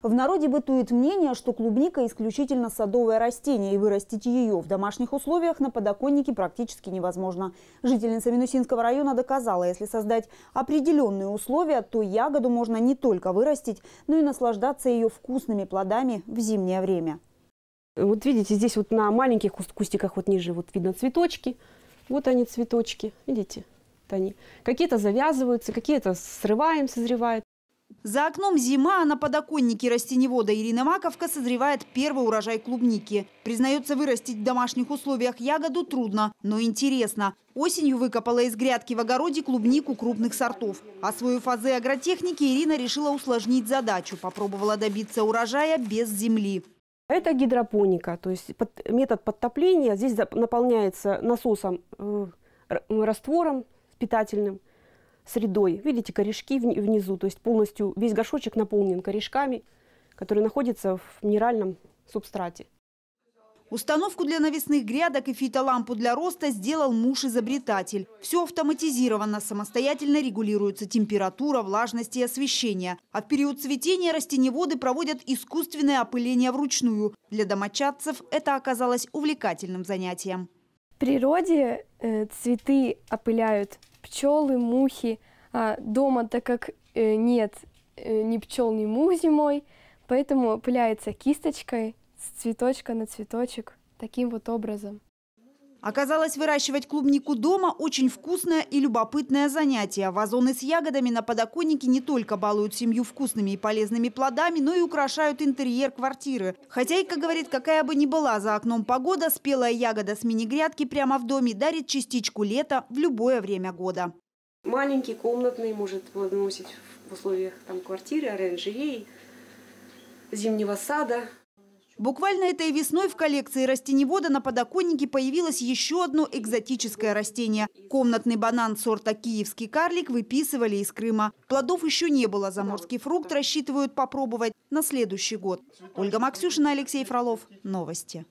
В народе бытует мнение, что клубника исключительно садовое растение, и вырастить ее в домашних условиях на подоконнике практически невозможно. Жительница Минусинского района доказала, если создать определенные условия, то ягоду можно не только вырастить, но и наслаждаться ее вкусными плодами в зимнее время. Вот видите, здесь вот на маленьких кустиках вот ниже вот видно цветочки. Вот они цветочки, видите, вот они. Какие-то завязываются, какие-то срываем, созревают. За окном зима, а на подоконнике растеневода Ирина Маковка созревает первый урожай клубники. Признается, вырастить в домашних условиях ягоду трудно, но интересно. Осенью выкопала из грядки в огороде клубнику крупных сортов. а свою азы агротехники, Ирина решила усложнить задачу. Попробовала добиться урожая без земли. Это гидропоника, то есть под, метод подтопления. Здесь наполняется насосом, э, раствором питательным средой. Видите, корешки внизу, то есть полностью весь горшочек наполнен корешками, которые находятся в минеральном субстрате. Установку для навесных грядок и фитолампу для роста сделал муж-изобретатель. Все автоматизировано, самостоятельно регулируется температура, влажность и освещение. А в период цветения растеневоды проводят искусственное опыление вручную. Для домочадцев это оказалось увлекательным занятием. В природе э, цветы опыляют пчелы, мухи. А дома, так как э, нет э, ни пчел, ни мух зимой, поэтому пыляется кисточкой с цветочка на цветочек таким вот образом. Оказалось, выращивать клубнику дома очень вкусное и любопытное занятие. Вазоны с ягодами на подоконнике не только балуют семью вкусными и полезными плодами, но и украшают интерьер квартиры. Хозяйка говорит, какая бы ни была за окном погода, спелая ягода с мини-грядки прямо в доме дарит частичку лета в любое время года. Маленький, комнатный, может плодоносить в условиях там, квартиры, оранжереи, зимнего сада – Буквально этой весной в коллекции растеневода на подоконнике появилось еще одно экзотическое растение. Комнатный банан сорта «Киевский карлик» выписывали из Крыма. Плодов еще не было. Заморский фрукт рассчитывают попробовать на следующий год. Ольга Максюшина, Алексей Фролов. Новости.